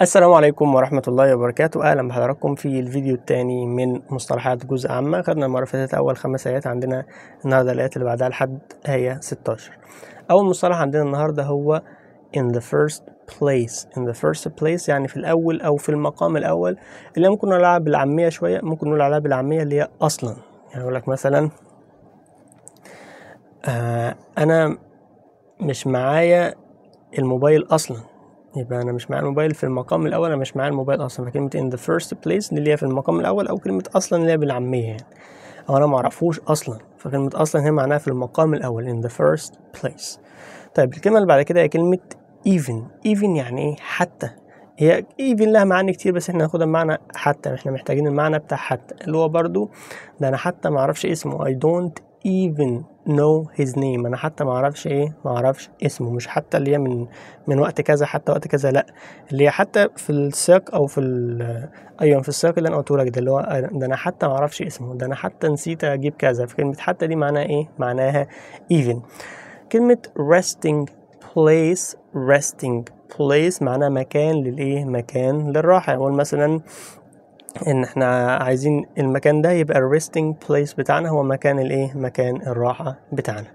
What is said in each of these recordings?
السلام عليكم ورحمة الله وبركاته أهلا بحضراتكم في الفيديو الثاني من مصطلحات جزء عامة خدنا المرة فاتت أول خمس آيات عندنا النهاردة الآيات اللي بعدها لحد آية 16 أول مصطلح عندنا النهاردة هو in the first place in the first place يعني في الأول أو في المقام الأول اللي ممكن نقول عليها بالعامية شوية ممكن نقول عليها بالعامية اللي هي أصلا يعني أقول لك مثلا آه أنا مش معايا الموبايل أصلا يبقى انا مش معايا الموبايل في المقام الاول انا مش معايا الموبايل اصلا فكلمه in the first place اللي هي في المقام الاول او كلمه اصلا اللي هي بالعاميه يعني او انا معرفوش اصلا فكلمه اصلا هي معناها في المقام الاول in the first place طيب الكلمه اللي بعد كده هي كلمه even even يعني ايه حتى هي even لها معاني كتير بس احنا هناخدها بمعنى حتى احنا محتاجين المعنى بتاع حتى اللي هو برضو ده انا حتى ما اعرفش اسمه I don't even know his name انا حتى ما اعرفش ايه ما اعرفش اسمه مش حتى اللي هي من من وقت كذا حتى وقت كذا لا اللي هي حتى في السياق او في ايوه في السياق اللي انا قلته لك ده اللي هو ده انا حتى ما اعرفش اسمه ده انا حتى نسيت اجيب كذا فكلمه حتى دي معناها ايه معناها even كلمه resting place resting place معناها مكان للايه مكان للراحه يقول مثلا ان احنا عايزين المكان ده يبقى الريستنج بليس بتاعنا هو مكان الايه مكان الراحه بتاعنا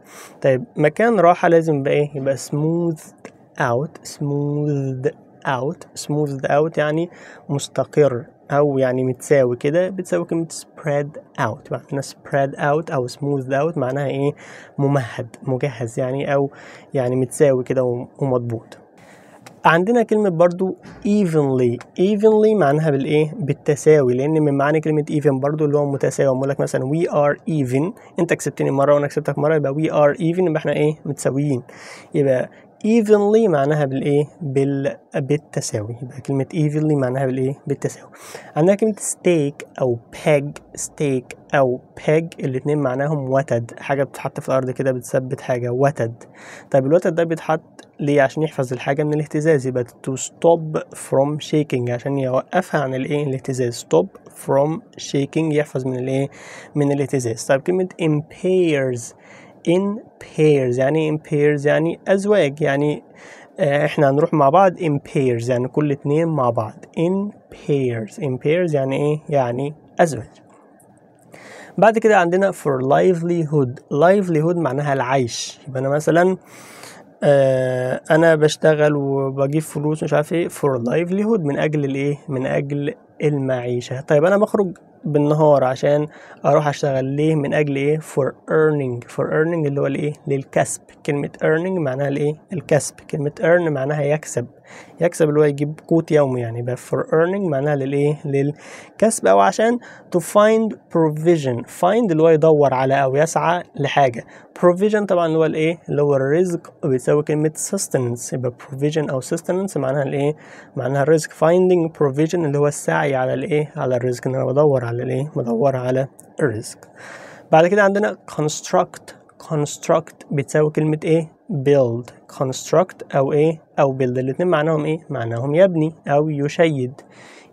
طيب مكان راحه لازم يبقى ايه يبقى سموث اوت سموث اوت سموث اوت يعني مستقر او يعني متساوي كده بتساوي كلمه spread out معنى spread out او smooth out معناها ايه ممهد مجهز يعني او يعني متساوي كده ومضبوط عندنا كلمة برضو evenly evenly معناها بالإيه؟ بالتساوي لأن من معنى كلمة even برضو اللي هو متساوي بقول لك مثلا we are even أنت كسبتني مرة وأنا كسبتك مرة يبقى we are even يبقى إحنا إيه؟ متساويين يبقى evenly معناها بالايه بال... بالتساوي يبقى كلمة evenly معناها بالايه بالتساوي عندنا كلمة stake أو peg stake أو peg الاتنين معناهم وتد حاجة بتتحط في الأرض كده بتثبت حاجة وتد طيب الوتد ده بيتحط ليه عشان يحفظ الحاجة من الاهتزاز يبقى to stop from shaking عشان يوقفها عن الايه الاهتزاز stop from shaking يحفظ من الايه من الاهتزاز طيب كلمة impairs in pairs يعني in pairs يعني أزواج يعني آه، احنا هنروح مع بعض in pairs يعني كل اتنين مع بعض in pairs in pairs يعني ايه يعني أزواج بعد كده عندنا for livelihood livelihood معناها العيش يبقى انا مثلا آه، انا بشتغل وبجيب فلوس مش عارف ايه for livelihood من اجل الايه من اجل المعيشه طيب انا بخرج بالنهار عشان اروح اشتغل ليه من اجل ايه for earning for earning اللي هو الايه للكسب كلمه earning معناها الايه الكسب كلمه earn معناها يكسب يكسب اللي هو يجيب قوت يومي يعني يبقى for earning معناها للايه للكسب او عشان to find provision find اللي هو يدور على او يسعى لحاجه provision طبعا اللي هو الايه اللي هو الرزق بيساوي كلمه sustenance يبقى provision او sustenance معناها الايه معناها الرزق finding provision اللي هو السعي على الايه على الرزق ان انا بدور على الايه بدور على الريسك بعد كده عندنا construct construct بتساوي كلمة ايه build construct او ايه او build الاتنين معناهم ايه معناهم يبني او يشيد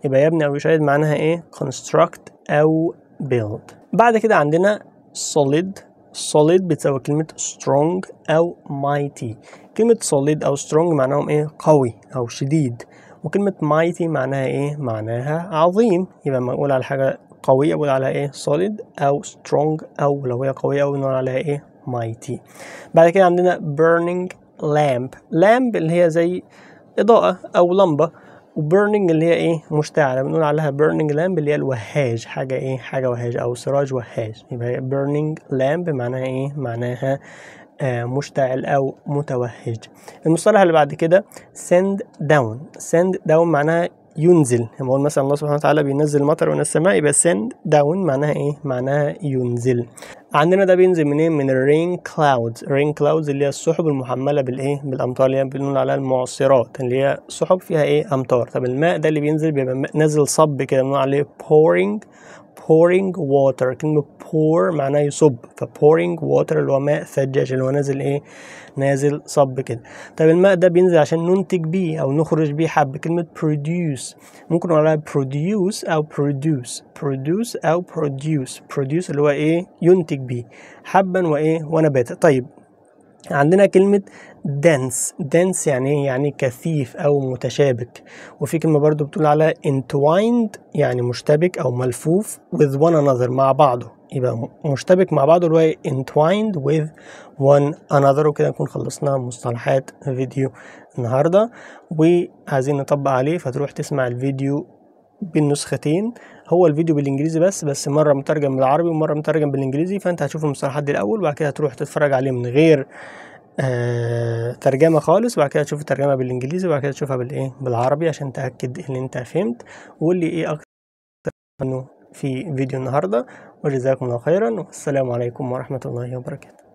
يبقى يبني او يشيد معناها ايه construct او build بعد كده عندنا solid solid بتساوي كلمة strong أو mighty كلمة solid أو strong معناهم إيه قوي أو شديد وكلمة mighty معناها إيه معناها عظيم يبقى لما نقول على حاجة قوية بنقول عليها ايه solid او strong او لو هي قوية قوي بنقول عليها ايه mighty بعد كده عندنا burning lamp lamp اللي هي زي إضاءة أو لمبة burning اللي هي ايه مشتعله بنقول عليها burning لامب اللي هي الوهاج حاجه ايه حاجه وهاج او سراج وهاج يبقى burning لامب معناها ايه معناها آه مشتعل او متوهج المصطلح اللي بعد كده send down send down معناها ينزل لما اقول مثلا الله سبحانه وتعالى بينزل مطر من السماء يبقى send داون معناها ايه معناها ينزل عندنا ده بينزل منين من الرين كلاودز رين كلاودز اللي هي السحب المحمله بالايه بالامطار اللي هي بنقول عليها المعصرات اللي هي سحب فيها ايه امطار طب الماء ده اللي بينزل بيبقى نازل صب كده بنقول عليه pouring pouring water كلمة pour معناها يصب ف pouring water اللي هو ماء ثجاج اللي هو نازل ايه نازل صب كده طب الماء ده بينزل عشان ننتج بيه او نخرج بيه حب كلمة produce ممكن نقول عليها produce او produce produce او produce produce اللي هو ايه ينتج بيه حبا وايه ونباتا طيب عندنا كلمة دانس دانس يعني إيه؟ يعني كثيف أو متشابك وفي كلمة برضو بتقول على entwined يعني مشتبك أو ملفوف with one another مع بعضه يبقى مشتبك مع بعضه اللي هو entwined with one another وكده نكون خلصنا مصطلحات فيديو النهاردة وعايزين نطبق عليه فتروح تسمع الفيديو بالنسختين هو الفيديو بالانجليزي بس بس مره مترجم بالعربي ومره مترجم بالانجليزي فانت هتشوف المصطلحات دي الاول وبعد كده هتروح تتفرج عليه من غير آه ترجمة خالص وبعد كده تشوف الترجمة بالانجليزي وبعد كده تشوفها بالايه بالعربي عشان تأكد ان انت فهمت وقول لي ايه اكتر عنه في فيديو النهاردة وجزاكم الله خيرا والسلام عليكم ورحمة الله وبركاته